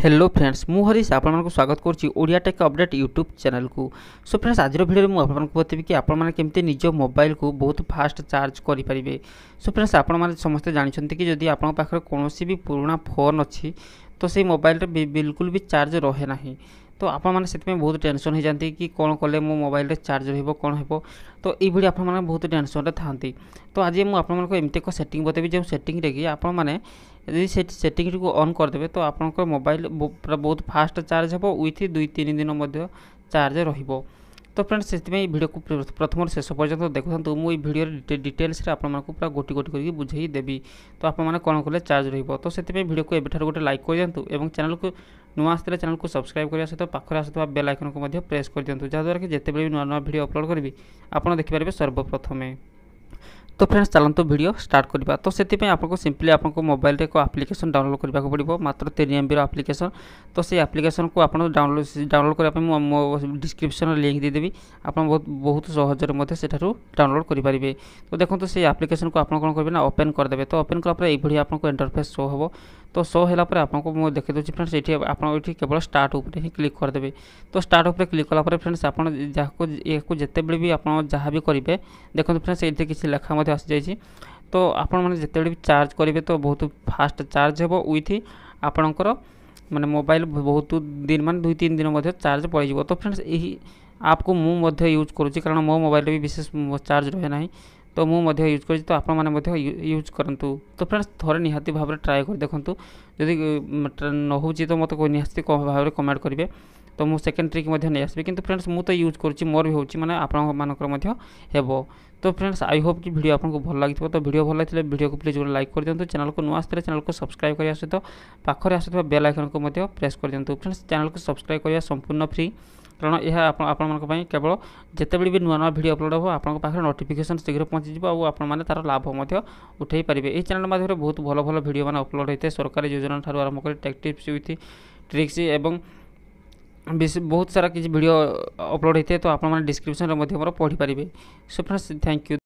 hello friends ମୁଁ ହରିଶ ଆପଣମାନଙ୍କୁ ସ୍ୱାଗତ କରୁଛି ଓଡ଼ିଆ ଟେକ୍ ଅପଡ଼େଟ୍ ୟୁଟ୍ୟୁବ୍ ଚ୍ୟାନେଲ୍କୁ ସୋ ଫ୍ରେଣ୍ଡସ୍ ଆଜିର ଭିଡ଼ିଓରେ ମୁଁ ଆପଣଙ୍କୁ ବତେଇବି କି ଆପଣମାନେ କେମିତି ନିଜ ମୋବାଇଲକୁ ବହୁତ ଫାଷ୍ଟ ଚାର୍ଜ କରିପାରିବେ ସୋ ଫ୍ରେଣ୍ଡସ୍ ଆପଣମାନେ ସମସ୍ତେ ଜାଣିଛନ୍ତି କି ଯଦି ଆପଣଙ୍କ ପାଖରେ କୌଣସି ବି ପୁରୁଣା ଫୋନ୍ ଅଛି ତ ସେଇ ମୋବାଇଲରେ ବିଲକୁଲ ବି ଚାର୍ଜ ରହେ ନାହିଁ ତ ଆପଣମାନେ ସେଥିପାଇଁ ବହୁତ ଟେନସନ୍ ହୋଇଯାନ୍ତି କି କ'ଣ କଲେ ମୋ ମୋବାଇଲରେ ଚାର୍ଜ ରହିବ କ'ଣ ହେବ ତ ଏଇଭଳି ଆପଣମାନେ ବହୁତ ଟେନସନ୍ରେ ଥାନ୍ତି ତ ଆଜି ମୁଁ ଆପଣମାନଙ୍କୁ ଏମିତି ଏକ ସେଟିଂ ବତେଇବି ଯେଉଁ ସେଟିଂରେ କି ଆପଣମାନେ ଯଦି ସେ ସେଟିଂଟିକୁ ଅନ୍ କରିଦେବେ ତ ଆପଣଙ୍କ ମୋବାଇଲ ପୁରା ବହୁତ ଫାଷ୍ଟ ଚାର୍ଜ ହେବ ୱିଥ୍ ଦୁଇ ତିନି ଦିନ ମଧ୍ୟ ଚାର୍ଜ ରହିବ ତ ଫ୍ରେଣ୍ଡସ୍ ସେଥିପାଇଁ ଏହି ଭିଡ଼ିଓକୁ ପ୍ରଥମରୁ ଶେଷ ପର୍ଯ୍ୟନ୍ତ ଦେଖୁଥାନ୍ତୁ ମୁଁ ଏହି ଭିଡ଼ିଓରେ ଡିଟେଲ୍ସରେ ଆପଣମାନଙ୍କୁ ପୁରା ଗୋଟି ଗୋଟି କରିକି ବୁଝେଇ ଦେବି ତ ଆପଣମାନେ କ'ଣ କଲେ ଚାର୍ଜ ରହିବ ତ ସେଥିପାଇଁ ଭିଡ଼ିଓକୁ ଏବେଠାରୁ ଗୋଟେ ଲାଇକ୍ କରିଦିଅନ୍ତୁ ଏବଂ ଚ୍ୟାନେଲକୁ ନୂଆ ଆସିଥିଲେ ଚ୍ୟାନେଲକୁ ସବସ୍କ୍ରାଇବ୍ କରିବା ସହିତ ପାଖରେ ଆସୁଥିବା ବେଲ୍ ଆଇକନକୁ ମଧ୍ୟ ପ୍ରେସ୍ କରିଦିଅନ୍ତୁ ଯାହାଦ୍ୱାରା କି ଯେତେବେଳେ ବି ନୂଆ ନୂଆ ଭିଡ଼ିଓ ଅପଲୋଡ଼ କରିବି ଆପଣ ଦେଖିପାରିବେ ସର୍ବପ୍ରଥମେ तो फ्रेंड्स चलतु भिड स्टार्ट करवा तो से आपको सिंपली आपको मोबाइल एक आप्लिकेसन डाउनलोड करा पड़ो मात्र तीन एम बीर आप्लिकेसन तो से आप्लिकेसन को आप डाउनलोड डाउनलोड करने मो लिंक देदेवी आप बहुत बहुत सहजरे से डाउनलोड करेंगे तो देखो से आप्लिकेसन को आप कौन करेंगे ना ओपेन करदे तो ओपेन कलापर यही आपको इंटरफेस शो हम তো ସୋ ହେଲା ପରେ ଆପଣଙ୍କୁ ମୁଁ ଦେଖେଇ ଦେଉଛି ଫ୍ରେଣ୍ଡସ୍ ଏଠି ଆପଣ ଏଠି କେବଳ ଷ୍ଟାର୍ଟ ଉପରେ ହିଁ କ୍ଲିକ୍ କରିଦେବେ ତ ଷ୍ଟାର୍ଟ ଉପରେ କ୍ଲିକ୍ କଲା ପରେ ଫ୍ରେଣ୍ଡସ୍ ଆପଣ ଯାହାକୁ ଏହାକୁ ଯେତେବେଳେ ବି ଆପଣ ଯାହା ବି କରିବେ ଦେଖନ୍ତୁ ଫ୍ରେଣ୍ଡସ୍ ଏଠି କିଛି ଲେଖା ମଧ୍ୟ ଆସିଯାଇଛି ତ ଆପଣମାନେ ଯେତେବେଳେ ବି ଚାର୍ଜ କରିବେ ତ ବହୁତ ଫାଷ୍ଟ ଚାର୍ଜ ହେବ ୱିଥ୍ ଆପଣଙ୍କର ମାନେ ମୋବାଇଲ ବହୁତ ଦିନ ମାନେ ଦୁଇ ତିନି ଦିନ ମଧ୍ୟ ଚାର୍ଜ ପଡ଼ିଯିବ ତ ଫ୍ରେଣ୍ଡସ୍ ଏହି ଆପ୍କୁ ମୁଁ ମଧ୍ୟ ୟୁଜ୍ କରୁଛି କାରଣ ମୋ ମୋବାଇଲରେ ବି ବିଶେଷ ଚାର୍ଜ ରହେ ନାହିଁ তো ମୁଁ ମଧ୍ୟ ୟୁଜ୍ କରିଛି ତ ଆପଣମାନେ ମଧ୍ୟ ୟୁଜ୍ କରନ୍ତୁ ତ ଫ୍ରେଣ୍ଡସ୍ ଥରେ ନିହାତି ଭାବରେ ଟ୍ରାଏ କରି ଦେଖନ୍ତୁ ଯଦି ନ ହେଉଛି ତ ମୋତେ ନିହାତି ଭାବରେ କମେଣ୍ଟ କରିବେ ତ ମୁଁ ସେକେଣ୍ଡ ଟ୍ରିକ୍ ମଧ୍ୟ ନେଇ ଆସିବି କିନ୍ତୁ ଫ୍ରେଣ୍ଡସ୍ ମୁଁ ତ ୟୁଜ୍ କରୁଛି ମୋର ବି ହେଉଛି ମାନେ ଆପଣମାନଙ୍କର ମଧ୍ୟ ହେବ ତ ଫ୍ରେଣ୍ଡସ୍ ଆଇ ହୋପ୍ କି ଭିଡ଼ିଓ ଆପଣଙ୍କୁ ଭଲ ଲାଗିଥିବ ତ ଭିଡ଼ିଓ ଭଲ ଲାଗିଥିଲେ ଭିଡ଼ିଓକୁ ପ୍ଲିଜ୍ ଗୋଟେ ଲାଇକ୍ କରିଦିଅନ୍ତୁ ଚ୍ୟାନେଲ୍କୁ ନୂଆ ଆସିଥିଲେ ଚ୍ୟାନେଲ୍କୁ ସବସ୍କ୍ରାଇବ୍ କରିବା ସହିତ ପାଖରେ ଆସୁଥିବା ବେଲ୍ ଆଇକନ୍କୁ ମଧ୍ୟ ପ୍ରେସ୍ କରିଦିଅନ୍ତୁ ଫ୍ରେଣ୍ଡସ୍ ଚ୍ୟାନେଲ୍କୁ ସବସ୍କ୍ରାଇବ୍ କରିବା ସମ୍ପୂର୍ଣ୍ଣ ଫ୍ରି କାରଣ ଏହା ଆପଣମାନଙ୍କ ପାଇଁ କେବଳ ଯେତେବେଳେ ବି ନୂଆ ନୂଆ ଭିଡ଼ିଓ ଅପଲୋଡ଼ ହେବ ଆପଣଙ୍କ ପାଖରେ ନୋଟିଫିକେସନ୍ ଶୀଘ୍ର ପହଞ୍ଚିଯିବ ଆଉ ଆପଣମାନେ ତା'ର ଲାଭ ମଧ୍ୟ ଉଠାଇ ପାରିବେ ଏହି ଚ୍ୟାନେଲ୍ ମାଧ୍ୟମରେ ବହୁତ ଭଲ ଭଲ ଭିଡ଼ିଓମାନେ ଅପଲୋଡ଼ ହୋଇଥାଏ ସରକାରୀ ଯୋଜନା ଠାରୁ ଆରମ୍ଭ କରି ଟେକ୍ ଟିପ୍ସ ୱିଥ୍ ଟ୍ରିକ୍ସ ଏବଂ ବେଶୀ ବହୁତ ସାରା କିଛି ଭିଡ଼ିଓ ଅପଲୋଡ଼ ହୋଇଥାଏ ତ ଆପଣମାନେ ଡିସ୍କ୍ରିପ୍ସନ୍ରେ ମଧ୍ୟ ମୋର ପଢ଼ିପାରିବେ ସୋ ଫ୍ରେଣ୍ଡସ୍ ଥ୍ୟାଙ୍କ ୟୁ